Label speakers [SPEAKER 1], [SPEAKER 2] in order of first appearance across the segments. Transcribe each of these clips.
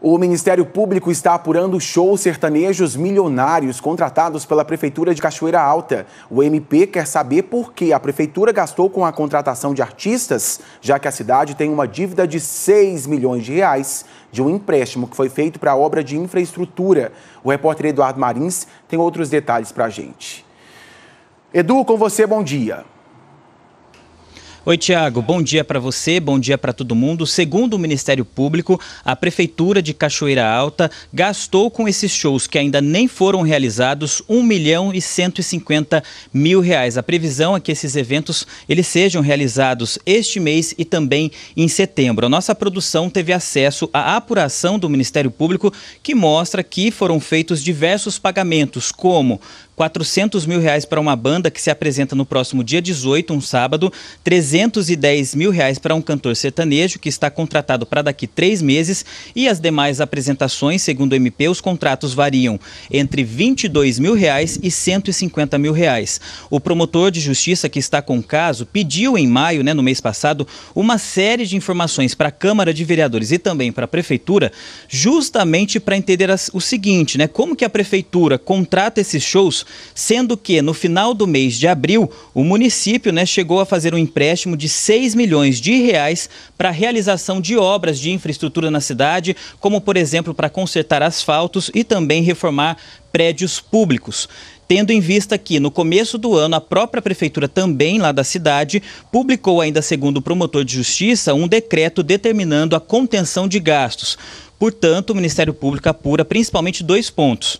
[SPEAKER 1] O Ministério Público está apurando shows sertanejos milionários contratados pela Prefeitura de Cachoeira Alta. O MP quer saber por que a Prefeitura gastou com a contratação de artistas, já que a cidade tem uma dívida de 6 milhões de reais de um empréstimo que foi feito para a obra de infraestrutura. O repórter Eduardo Marins tem outros detalhes para
[SPEAKER 2] a gente. Edu, com você, bom dia. Oi, Tiago. Bom dia para você, bom dia para todo mundo. Segundo o Ministério Público, a Prefeitura de Cachoeira Alta gastou com esses shows que ainda nem foram realizados 1 milhão e 150 mil reais. A previsão é que esses eventos eles sejam realizados este mês e também em setembro. A nossa produção teve acesso à apuração do Ministério Público que mostra que foram feitos diversos pagamentos, como 400 mil reais para uma banda que se apresenta no próximo dia 18, um sábado, 310 mil reais para um cantor sertanejo que está contratado para daqui três meses e as demais apresentações, segundo o MP, os contratos variam entre 22 mil reais e 150 mil reais. O promotor de justiça que está com o caso pediu em maio, né, no mês passado, uma série de informações para a Câmara de Vereadores e também para a Prefeitura, justamente para entender o seguinte, né, como que a Prefeitura contrata esses shows sendo que no final do mês de abril, o município né, chegou a fazer um empréstimo de 6 milhões de reais para a realização de obras de infraestrutura na cidade, como por exemplo para consertar asfaltos e também reformar prédios públicos tendo em vista que, no começo do ano, a própria prefeitura também lá da cidade publicou, ainda segundo o promotor de justiça, um decreto determinando a contenção de gastos. Portanto, o Ministério Público apura principalmente dois pontos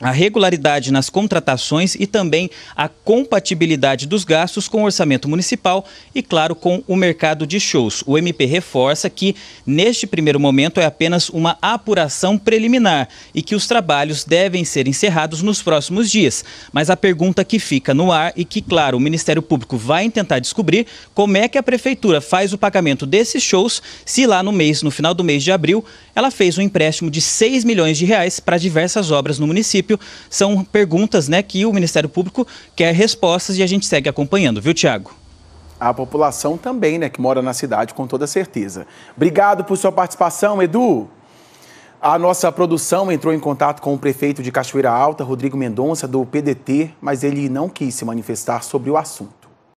[SPEAKER 2] a regularidade nas contratações e também a compatibilidade dos gastos com o orçamento municipal e, claro, com o mercado de shows. O MP reforça que, neste primeiro momento, é apenas uma apuração preliminar e que os trabalhos devem ser encerrados nos próximos dias. Mas a pergunta que fica no ar e que, claro, o Ministério Público vai tentar descobrir como é que a Prefeitura faz o pagamento desses shows se lá no mês, no final do mês de abril, ela fez um empréstimo de 6 milhões de reais para diversas obras no município município, são perguntas né, que o Ministério Público quer respostas e a gente segue acompanhando, viu, Tiago?
[SPEAKER 1] A população também, né, que mora na cidade, com toda certeza. Obrigado por sua participação, Edu. A nossa produção entrou em contato com o prefeito de Cachoeira Alta, Rodrigo Mendonça, do PDT, mas ele não quis se manifestar sobre o assunto.